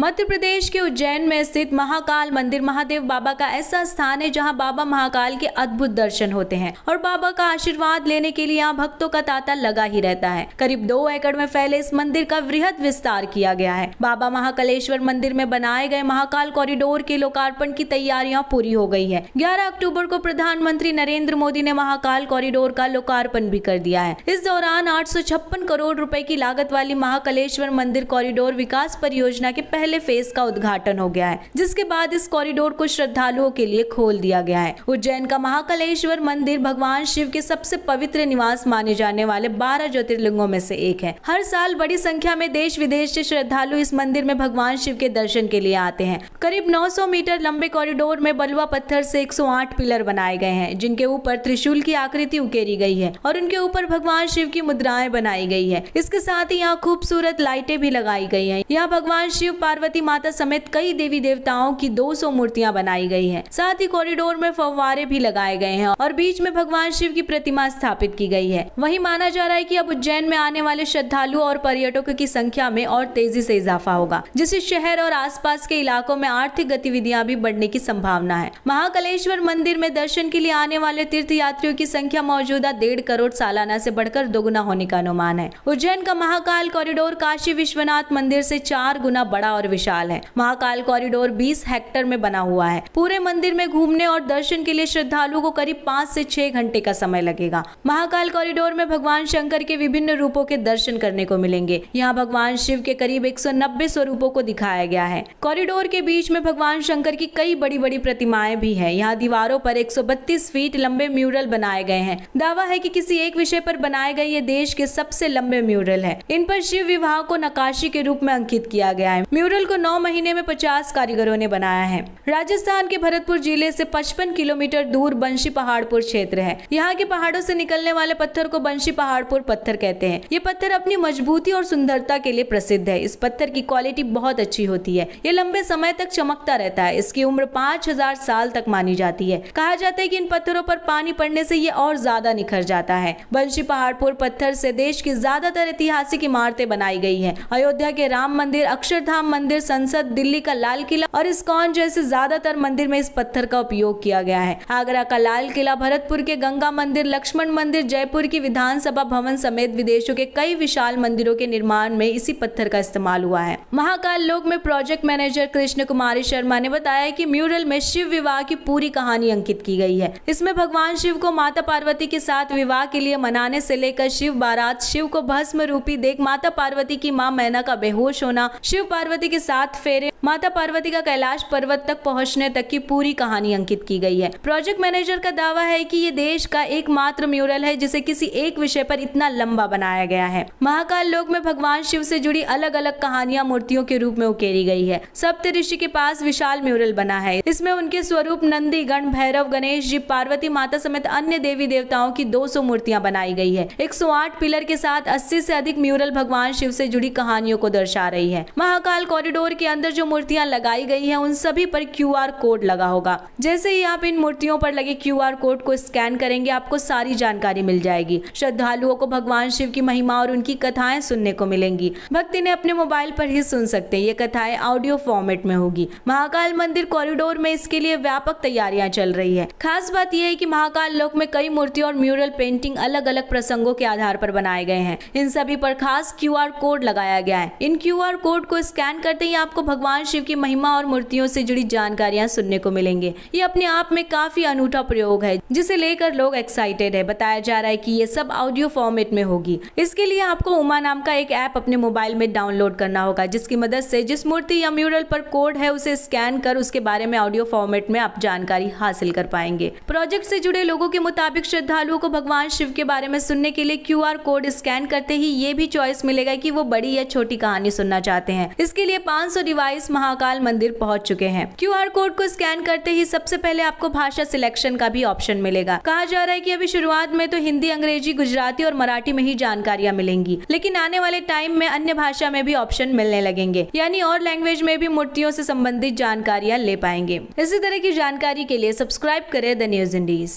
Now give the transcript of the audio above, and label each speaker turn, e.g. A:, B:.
A: मध्य प्रदेश के उज्जैन में स्थित महाकाल मंदिर महादेव बाबा का ऐसा स्थान है जहां बाबा महाकाल के अद्भुत दर्शन होते हैं और बाबा का आशीर्वाद लेने के लिए यहाँ भक्तों का तांता लगा ही रहता है करीब दो एकड़ में फैले इस मंदिर का वृहद विस्तार किया गया है बाबा महाकालेश्वर मंदिर में बनाए गए महाकाल कॉरिडोर के लोकार्पण की तैयारियां पूरी हो गई है ग्यारह अक्टूबर को प्रधानमंत्री नरेंद्र मोदी ने महाकाल कॉरिडोर का लोकार्पण भी कर दिया है इस दौरान आठ करोड़ रूपए की लागत वाली महाकालेश्वर मंदिर कॉरिडोर विकास परियोजना के पहले पहले फेज का उद्घाटन हो गया है जिसके बाद इस कॉरिडोर को श्रद्धालुओं के लिए खोल दिया गया है उज्जैन का महाकालेश्वर मंदिर भगवान शिव के सबसे पवित्र निवास माने जाने वाले बारह ज्योतिर्लिंगों में से एक है हर साल बड़ी संख्या में देश विदेश से श्रद्धालु इस मंदिर में भगवान शिव के दर्शन के लिए आते हैं करीब 900 मीटर लंबे कॉरिडोर में बलुआ पत्थर से 108 पिलर बनाए गए हैं जिनके ऊपर त्रिशूल की आकृति उकेरी गई है और उनके ऊपर भगवान शिव की मुद्राएं बनाई गई है इसके साथ ही यहाँ खूबसूरत लाइटें भी लगाई गई है यहाँ भगवान शिव पार्वती पार्वती माता समेत कई देवी देवताओं की 200 मूर्तियां बनाई गई हैं। साथ ही कॉरिडोर में फव्वारे भी लगाए गए हैं और बीच में भगवान शिव की प्रतिमा स्थापित की गई है वही माना जा रहा है की अब उज्जैन में आने वाले श्रद्धालुओं और पर्यटकों की संख्या में और तेजी ऐसी इजाफा होगा जिससे शहर और आस के इलाकों में आर्थिक गतिविधियाँ भी बढ़ने की संभावना है महाकालेश्वर मंदिर में दर्शन के लिए आने वाले तीर्थ यात्रियों की संख्या मौजूदा डेढ़ करोड़ सालाना से बढ़कर दोगुना होने का अनुमान है उज्जैन का महाकाल कॉरिडोर काशी विश्वनाथ मंदिर से चार गुना बड़ा और विशाल है महाकाल कॉरिडोर 20 हेक्टर में बना हुआ है पूरे मंदिर में घूमने और दर्शन के लिए श्रद्धालुओं को करीब पाँच से छह घंटे का समय लगेगा महाकाल कॉरिडोर में भगवान शंकर के विभिन्न रूपों के दर्शन करने को मिलेंगे यहाँ भगवान शिव के करीब नब्बे स्वरूपों को दिखाया गया है कॉरिडोर के बीच में भगवान शंकर की कई बड़ी बड़ी प्रतिमाएं भी है यहाँ दीवारों पर बत्तीस फीट लंबे म्यूरल बनाए गए हैं दावा है कि किसी एक विषय पर बनाए गए ये देश के सबसे लंबे म्यूरल है इन पर शिव विवाह को नकाशी के रूप में अंकित किया गया है म्यूरल मटेरियल को नौ महीने में पचास कारीगरों ने बनाया है राजस्थान के भरतपुर जिले से पचपन किलोमीटर दूर बंशी पहाड़पुर क्षेत्र है यहाँ के पहाड़ों से निकलने वाले पत्थर को बंशी पहाड़पुर पत्थर कहते हैं ये पत्थर अपनी मजबूती और सुंदरता के लिए प्रसिद्ध है इस पत्थर की क्वालिटी बहुत अच्छी होती है ये लंबे समय तक चमकता रहता है इसकी उम्र पाँच हजार साल तक मानी जाती है कहा जाता है की इन पत्थरों पर पानी पड़ने ऐसी ये और ज्यादा निखर जाता है बंशी पहाड़पुर पत्थर ऐसी देश की ज्यादातर ऐतिहासिक इमारतें बनाई गयी है अयोध्या के राम मंदिर अक्षरधाम मंदिर मंदिर संसद दिल्ली का लाल किला और इस्कॉन जैसे ज्यादातर मंदिर में इस पत्थर का उपयोग किया गया है आगरा का लाल किला भरतपुर के गंगा मंदिर लक्ष्मण मंदिर जयपुर की विधानसभा भवन समेत विदेशों के कई विशाल मंदिरों के निर्माण में इसी पत्थर का इस्तेमाल हुआ है महाकाल लोक में प्रोजेक्ट मैनेजर कृष्ण कुमारी शर्मा ने बताया की म्यूरल में शिव विवाह की पूरी कहानी अंकित की गई है इसमें भगवान शिव को माता पार्वती के साथ विवाह के लिए मनाने से लेकर शिव बारात शिव को भस्म रूपी देख माता पार्वती की माँ मैना का बेहोश होना शिव पार्वती के के साथ फेरे माता पार्वती का कैलाश पर्वत तक पहुंचने तक की पूरी कहानी अंकित की गई है प्रोजेक्ट मैनेजर का दावा है कि ये देश का एकमात्र म्यूरल है जिसे किसी एक विषय पर इतना लंबा बनाया गया है महाकाल लोक में भगवान शिव से जुड़ी अलग अलग कहानियां मूर्तियों के रूप में उकेरी गई है सप्त ऋषि के पास विशाल म्यूरल बना है इसमें उनके स्वरूप नंदी गण भैरव गणेश जी पार्वती माता समेत अन्य देवी देवताओं की सौ मूर्तियाँ बनाई गई है एक पिलर के साथ अस्सी से अधिक म्यूरल भगवान शिव से जुड़ी कहानियों को दर्शा रही है महाकाल कॉरिडोर कॉरिडोर के अंदर जो मूर्तियां लगाई गई हैं उन सभी पर क्यू कोड लगा होगा जैसे ही आप इन मूर्तियों पर लगे क्यू कोड को स्कैन करेंगे आपको सारी जानकारी मिल जाएगी श्रद्धालुओं को भगवान शिव की महिमा और उनकी कथाएं सुनने को मिलेंगी भक्त इन्हें अपने मोबाइल पर ही सुन सकते हैं ये कथाएं ऑडियो फॉर्मेट में होगी महाकाल मंदिर कॉरिडोर में इसके लिए व्यापक तैयारियां चल रही है खास बात यह है कि महाकाल लोक में कई मूर्तियों और म्यूरल पेंटिंग अलग अलग प्रसंगों के आधार पर बनाए गए हैं इन सभी पर खास क्यू कोड लगाया गया है इन क्यू कोड को स्कैन करते ही आपको भगवान शिव की महिमा और मूर्तियों से जुड़ी जानकारियां सुनने को मिलेंगे ये अपने आप में काफी अनूठा प्रयोग है जिसे लेकर लोग एक्साइटेड है बताया जा रहा है की ये सब ऑडियो फॉर्मेट में होगी इसके लिए आपको उमा नाम का एक ऐप अपने मोबाइल में डाउनलोड करना होगा जिसकी मदद से जिस मूर्ति या म्यूरल पर कोड है उसे स्कैन कर उसके बारे में ऑडियो फॉर्मेट में आप जानकारी हासिल कर पाएंगे प्रोजेक्ट से जुड़े लोगों के मुताबिक श्रद्धालुओं को भगवान शिव के बारे में सुनने के लिए क्यू कोड स्कैन करते ही ये भी चॉइस मिलेगा की वो बड़ी या छोटी कहानी सुनना चाहते हैं इसके लिए के 500 डिवाइस महाकाल मंदिर पहुंच चुके हैं क्यूआर कोड को स्कैन करते ही सबसे पहले आपको भाषा सिलेक्शन का भी ऑप्शन मिलेगा कहा जा रहा है की अभी शुरुआत में तो हिंदी अंग्रेजी गुजराती और मराठी में ही जानकारियाँ मिलेंगी लेकिन आने वाले टाइम में अन्य भाषा में भी ऑप्शन मिलने लगेंगे यानी और लैंग्वेज में भी मूर्तियों से संबंधित जानकारियाँ ले पाएंगे इसी तरह की जानकारी के लिए सब्सक्राइब करें द न्यूज इंडीज